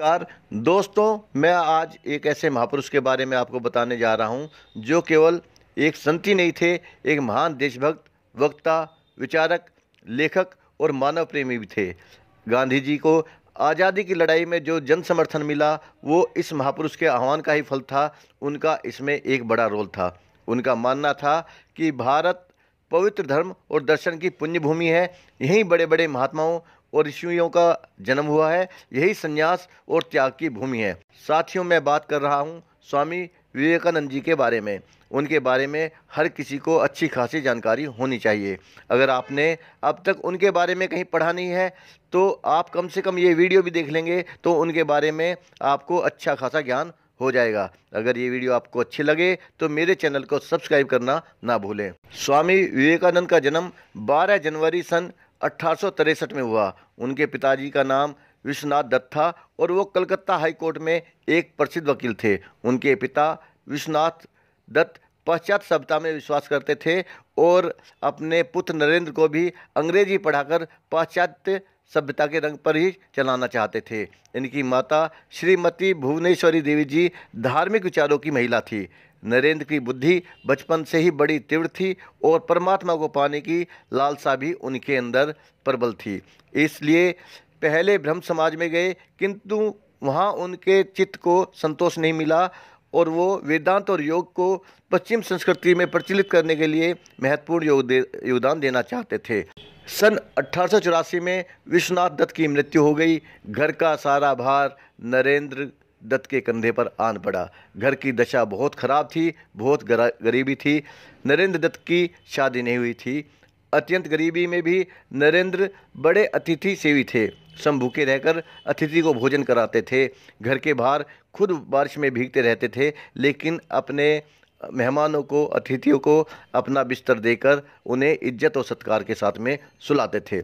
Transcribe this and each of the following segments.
car दोस्तों मैं आज एक ऐसे महापुरुष के बारे में आपको बताने जा रहा हूं जो केवल एक संति नहीं थे एक महान देशभक्त वक्ता विचारक लेखक और मानव प्रेमी भी थे गांधी जी को आज़ादी की लड़ाई में जो जन समर्थन मिला वो इस महापुरुष के आह्वान का ही फल था उनका इसमें एक बड़ा रोल था उनका मानना था कि भारत पवित्र धर्म और दर्शन की पुण्य भूमि है यहीं बड़े बड़े महात्माओं और ऋषियों का जन्म हुआ है यही संन्यास और त्याग की भूमि है साथियों मैं बात कर रहा हूँ स्वामी विवेकानंद जी के बारे में उनके बारे में हर किसी को अच्छी खासी जानकारी होनी चाहिए अगर आपने अब तक उनके बारे में कहीं पढ़ा नहीं है तो आप कम से कम ये वीडियो भी देख लेंगे तो उनके बारे में आपको अच्छा खासा ज्ञान हो जाएगा अगर ये वीडियो आपको अच्छी लगे तो मेरे चैनल को सब्सक्राइब करना ना भूलें स्वामी विवेकानंद का जन्म 12 जनवरी सन अठारह में हुआ उनके पिताजी का नाम विश्वनाथ दत्त था और वो कलकत्ता हाई कोर्ट में एक प्रसिद्ध वकील थे उनके पिता विश्वनाथ दत्त पश्चात सभ्यता में विश्वास करते थे और अपने पुत्र नरेंद्र को भी अंग्रेजी पढ़ाकर पाश्चात्य सभ्यता के रंग पर ही चलाना चाहते थे इनकी माता श्रीमती भुवनेश्वरी देवी जी धार्मिक विचारों की महिला थी नरेंद्र की बुद्धि बचपन से ही बड़ी तीव्र थी और परमात्मा को पाने की लालसा भी उनके अंदर प्रबल थी इसलिए पहले ब्रह्म समाज में गए किंतु वहाँ उनके चित्त को संतोष नहीं मिला और वो वेदांत और योग को पश्चिम संस्कृति में प्रचलित करने के लिए महत्वपूर्ण योग दे, योगदान देना चाहते थे सन अठारह में विश्वनाथ दत्त की मृत्यु हो गई घर का सारा भार नरेंद्र दत्त के कंधे पर आन पड़ा घर की दशा बहुत ख़राब थी बहुत गरीबी थी नरेंद्र दत्त की शादी नहीं हुई थी अत्यंत गरीबी में भी नरेंद्र बड़े अतिथि सेवी थे सम भूखे रहकर अतिथि को भोजन कराते थे घर के बाहर खुद बारिश में भीगते रहते थे लेकिन अपने मेहमानों को अतिथियों को अपना बिस्तर देकर उन्हें इज्जत और सत्कार के साथ में सुलाते थे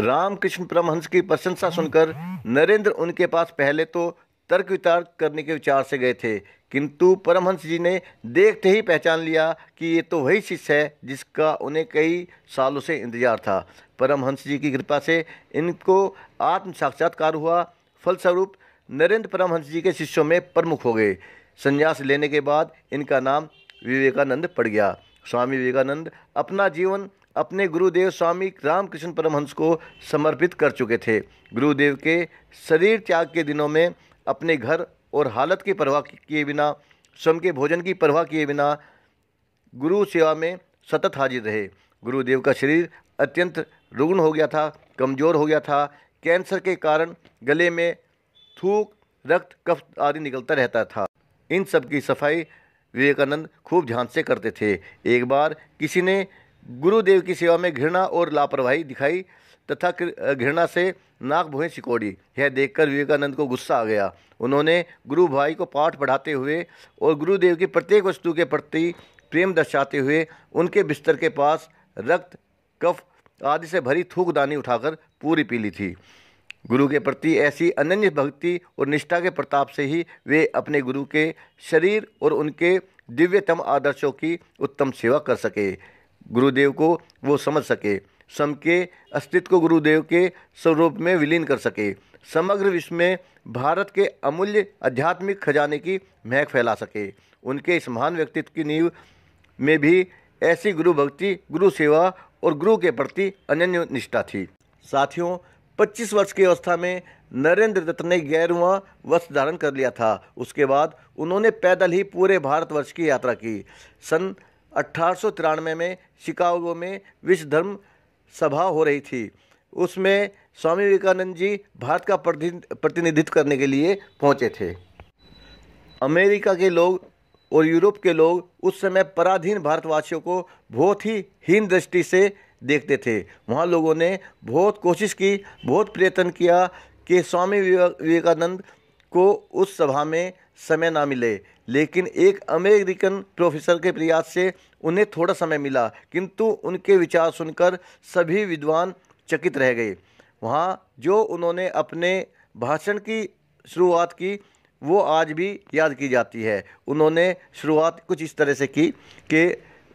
रामकृष्ण परमहंस की प्रशंसा सुनकर नरेंद्र उनके पास पहले तो तर्क वितर्क करने के विचार से गए थे किंतु परमहंस जी ने देखते ही पहचान लिया कि ये तो वही शिष्य है जिसका उन्हें कई सालों से इंतजार था परमहंस जी की कृपा से इनको आत्म साक्षात्कार हुआ फलस्वरूप नरेंद्र परमहंस जी के शिष्यों में प्रमुख हो गए संन्यास लेने के बाद इनका नाम विवेकानंद पड़ गया स्वामी विवेकानंद अपना जीवन अपने गुरुदेव स्वामी रामकृष्ण परमहंस को समर्पित कर चुके थे गुरुदेव के शरीर त्याग के दिनों में अपने घर और हालत की परवाह किए बिना स्वयं के भोजन की परवाह किए बिना गुरु सेवा में सतत हाजिर रहे गुरुदेव का शरीर अत्यंत रुग्ण हो गया था कमज़ोर हो गया था कैंसर के कारण गले में थूक रक्त कफ आदि निकलता रहता था इन सब की सफाई विवेकानंद खूब ध्यान से करते थे एक बार किसी ने गुरुदेव की सेवा में घृणा और लापरवाही दिखाई तथा घृणा से नाक भुएं सिकोड़ी यह देखकर विवेकानंद को गुस्सा आ गया उन्होंने गुरु भाई को पाठ पढ़ाते हुए और गुरुदेव की प्रत्येक वस्तु के प्रति प्रेम दर्शाते हुए उनके बिस्तर के पास रक्त कफ आदि से भरी थूकदानी उठाकर पूरी पी ली थी गुरु के प्रति ऐसी अनन्य भक्ति और निष्ठा के प्रताप से ही वे अपने गुरु के शरीर और उनके दिव्यतम आदर्शों की उत्तम सेवा कर सके गुरुदेव को वो समझ सके सम के अस्तित्व को गुरुदेव के स्वरूप में विलीन कर सके समग्र विश्व में भारत के अमूल्य आध्यात्मिक खजाने की महक फैला सके उनके इस महान व्यक्तित्व की नींव में भी ऐसी गुरु भक्ति गुरु सेवा और गुरु के प्रति अनन्य निष्ठा थी साथियों 25 वर्ष की अवस्था में नरेंद्र दत्त ने ग्यारहवा वस्त्र धारण कर लिया था उसके बाद उन्होंने पैदल ही पूरे भारतवर्ष की यात्रा की सन अठारह में शिकागो में विश्व धर्म सभा हो रही थी उसमें स्वामी विवेकानंद जी भारत का प्रतिनिधित्व करने के लिए पहुंचे थे अमेरिका के लोग और यूरोप के लोग उस समय पराधीन भारतवासियों को बहुत ही हीन दृष्टि से देखते थे वहाँ लोगों ने बहुत कोशिश की बहुत प्रयत्न किया कि स्वामी विवेकानंद को उस सभा में समय ना मिले लेकिन एक अमेरिकन प्रोफेसर के प्रयास से उन्हें थोड़ा समय मिला किंतु उनके विचार सुनकर सभी विद्वान चकित रह गए वहाँ जो उन्होंने अपने भाषण की शुरुआत की वो आज भी याद की जाती है उन्होंने शुरुआत कुछ इस तरह से की कि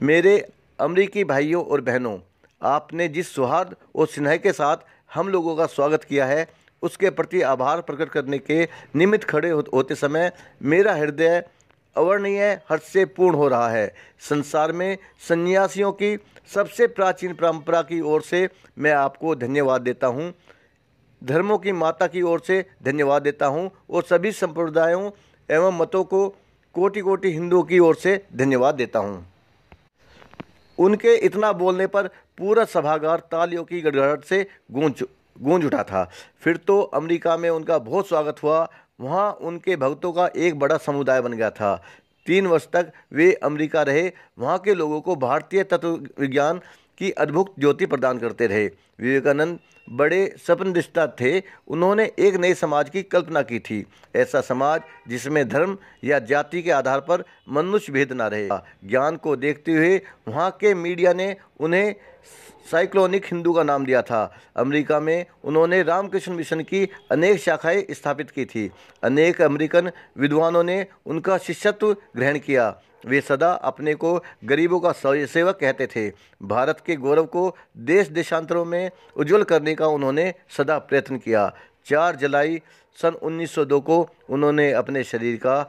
मेरे अमरीकी भाइयों और बहनों आपने जिस सौहार्द और स्नेह के साथ हम लोगों का स्वागत किया है उसके प्रति आभार प्रकट करने के निमित्त खड़े होते समय मेरा हृदय अवर्णीय हर्ष से पूर्ण हो रहा है संसार में सन्यासियों की सबसे प्राचीन परंपरा की ओर से मैं आपको धन्यवाद देता हूँ धर्मों की माता की ओर से धन्यवाद देता हूँ और सभी संप्रदायों एवं मतों को कोटि कोटि हिंदुओं की ओर से धन्यवाद देता हूँ उनके इतना बोलने पर पूरा सभागार तालियों की गड़गड़ाहट से गूंज गूंज उठा था फिर तो अमेरिका में उनका बहुत स्वागत हुआ वहाँ उनके भक्तों का एक बड़ा समुदाय बन गया था तीन वर्ष तक वे अमेरिका रहे वहाँ के लोगों को भारतीय तत्व विज्ञान की अद्भुत ज्योति प्रदान करते रहे विवेकानंद बड़े स्वप्नदिष्टा थे उन्होंने एक नए समाज की कल्पना की थी ऐसा समाज जिसमें धर्म या जाति के आधार पर मनुष्य भेद ना रहे ज्ञान को देखते हुए वहाँ के मीडिया ने उन्हें साइक्लोनिक हिंदू का नाम दिया था अमेरिका में उन्होंने रामकृष्ण मिशन की अनेक शाखाएं स्थापित की थी अनेक अमेरिकन विद्वानों ने उनका शिष्यत्व ग्रहण किया वे सदा अपने को गरीबों का सेवक कहते थे भारत के गौरव को देश देशांतरों में उज्जवल करने का उन्होंने सदा प्रयत्न किया चार जुलाई सन 1902 को उन्होंने अपने शरीर का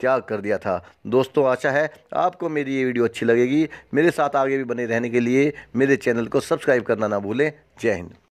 त्याग कर दिया था दोस्तों आशा है आपको मेरी ये वीडियो अच्छी लगेगी मेरे साथ आगे भी बने रहने के लिए मेरे चैनल को सब्सक्राइब करना ना भूलें जय हिंद